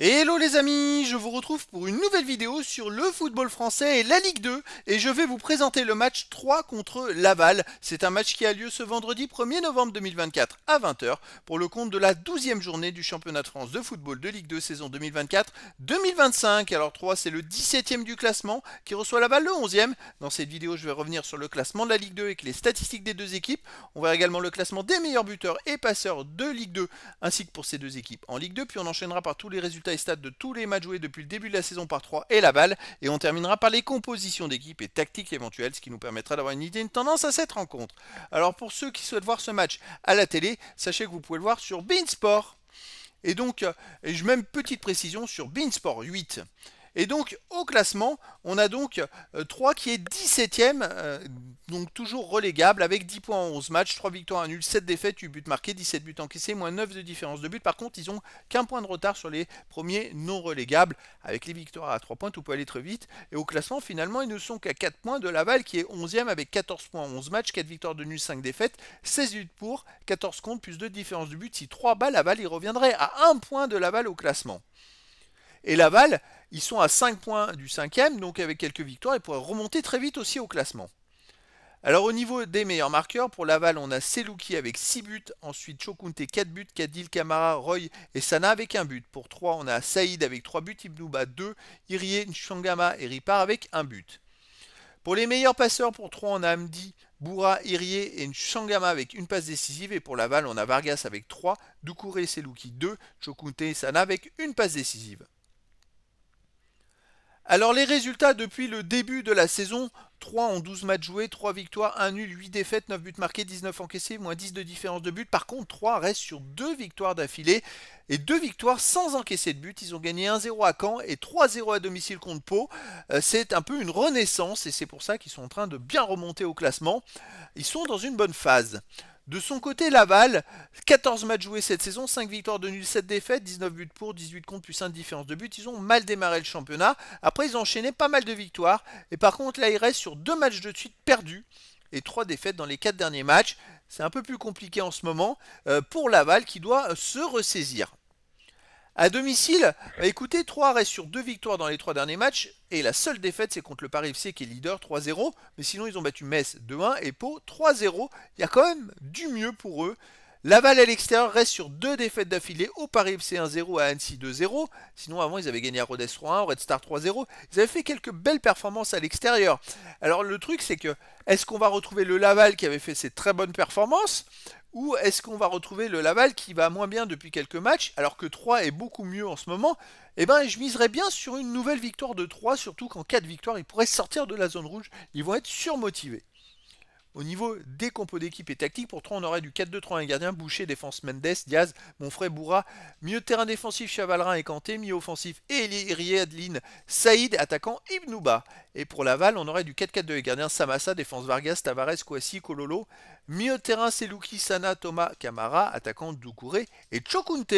Hello les amis, je vous retrouve pour une nouvelle vidéo sur le football français et la Ligue 2 et je vais vous présenter le match 3 contre Laval. C'est un match qui a lieu ce vendredi 1er novembre 2024 à 20h pour le compte de la 12e journée du championnat de France de football de Ligue 2 saison 2024-2025. Alors 3 c'est le 17e du classement qui reçoit Laval le 11e. Dans cette vidéo je vais revenir sur le classement de la Ligue 2 avec les statistiques des deux équipes. On verra également le classement des meilleurs buteurs et passeurs de Ligue 2 ainsi que pour ces deux équipes en Ligue 2 puis on enchaînera par tous les résultats et de tous les matchs joués depuis le début de la saison par 3 et la balle. Et on terminera par les compositions d'équipe et tactiques éventuelles, ce qui nous permettra d'avoir une idée, une tendance à cette rencontre. Alors pour ceux qui souhaitent voir ce match à la télé, sachez que vous pouvez le voir sur Beansport. Et donc, euh, et même petite précision sur Beansport 8. Et donc au classement, on a donc 3 euh, qui est 17ème, donc toujours relégable avec 10 points en 11 matchs, 3 victoires, à nul, 7 défaites, 8 buts marqués, 17 buts encaissés, moins 9 de différence de but. Par contre, ils n'ont qu'un point de retard sur les premiers non relégables. Avec les victoires à 3 points, tout peut aller très vite. Et au classement, finalement, ils ne sont qu'à 4 points de Laval qui est 11e avec 14 points en 11 matchs, 4 victoires de nul, 5 défaites, 16 buts pour, 14 contre, plus 2 de différence de but. Si 3 balles, Laval, il reviendrait à 1 point de Laval au classement. Et Laval, ils sont à 5 points du 5 ème donc avec quelques victoires, ils pourraient remonter très vite aussi au classement. Alors au niveau des meilleurs marqueurs, pour Laval, on a Selouki avec 6 buts, ensuite Chokunte 4 buts, Kadil Kamara, Roy et Sana avec 1 but. Pour 3, on a Saïd avec 3 buts, Ibnouba 2, Irie, Nchangama et Ripar avec 1 but. Pour les meilleurs passeurs, pour 3, on a Amdi, Boura, Irie et Nchangama avec une passe décisive. Et pour Laval, on a Vargas avec 3, et Selouki 2, Chokunte et Sana avec une passe décisive. Alors les résultats depuis le début de la saison 3 en 12 matchs joués, 3 victoires, 1 nul, 8 défaites, 9 buts marqués, 19 encaissés, moins 10 de différence de but. Par contre, 3 restent sur 2 victoires d'affilée et 2 victoires sans encaisser de but. Ils ont gagné 1-0 à Caen et 3-0 à domicile contre Pau. Euh, c'est un peu une renaissance et c'est pour ça qu'ils sont en train de bien remonter au classement. Ils sont dans une bonne phase. De son côté, Laval, 14 matchs joués cette saison, 5 victoires de nul, 7 défaites, 19 buts pour, 18 contre, plus 1 différence de buts Ils ont mal démarré le championnat. Après, ils ont enchaîné pas mal de victoires. Et par contre, là, ils restent sur 2 matchs de suite perdus et 3 défaites dans les 4 derniers matchs. C'est un peu plus compliqué en ce moment euh, pour Laval qui doit se ressaisir. À domicile, bah, écoutez, 3 restent sur 2 victoires dans les 3 derniers matchs, et la seule défaite c'est contre le Paris FC qui est leader 3-0, mais sinon ils ont battu Metz 2-1 et Pau 3-0, il y a quand même du mieux pour eux. Laval à l'extérieur reste sur 2 défaites d'affilée, au Paris FC 1-0 à Annecy 2-0, sinon avant ils avaient gagné à Rodez 3-1, au Red Star 3-0, ils avaient fait quelques belles performances à l'extérieur. Alors le truc c'est que, est-ce qu'on va retrouver le Laval qui avait fait ses très bonnes performances, ou est-ce qu'on va retrouver le Laval qui va moins bien depuis quelques matchs, alors que 3 est beaucoup mieux en ce moment Eh bien, je miserais bien sur une nouvelle victoire de 3, surtout qu'en cas victoires, ils pourraient sortir de la zone rouge. Ils vont être surmotivés. Au niveau des compos d'équipe et tactique, pour 3, on aurait du 4-2-3, 1 gardien, Boucher, défense Mendes, Diaz, Monfray, Bourra, milieu de terrain défensif, Chavalrin et Kanté, milieu offensif, Elié, Adeline, Saïd, attaquant, Ibnouba. Et pour Laval, on aurait du 4-4-2, gardien, Samassa, défense Vargas, Tavares, Kouassi, Kololo, milieu de terrain, Selouki, Sana, Thomas, Camara, attaquant, Doucouré et Chokunte.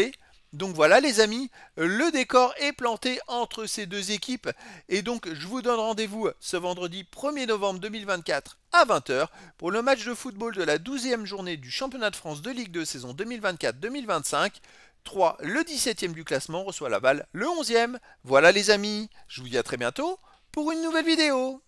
Donc voilà les amis, le décor est planté entre ces deux équipes et donc je vous donne rendez-vous ce vendredi 1er novembre 2024 à 20h pour le match de football de la 12e journée du championnat de France de Ligue 2 saison 2024-2025. 3, le 17e du classement reçoit Laval, le 11e. Voilà les amis, je vous dis à très bientôt pour une nouvelle vidéo.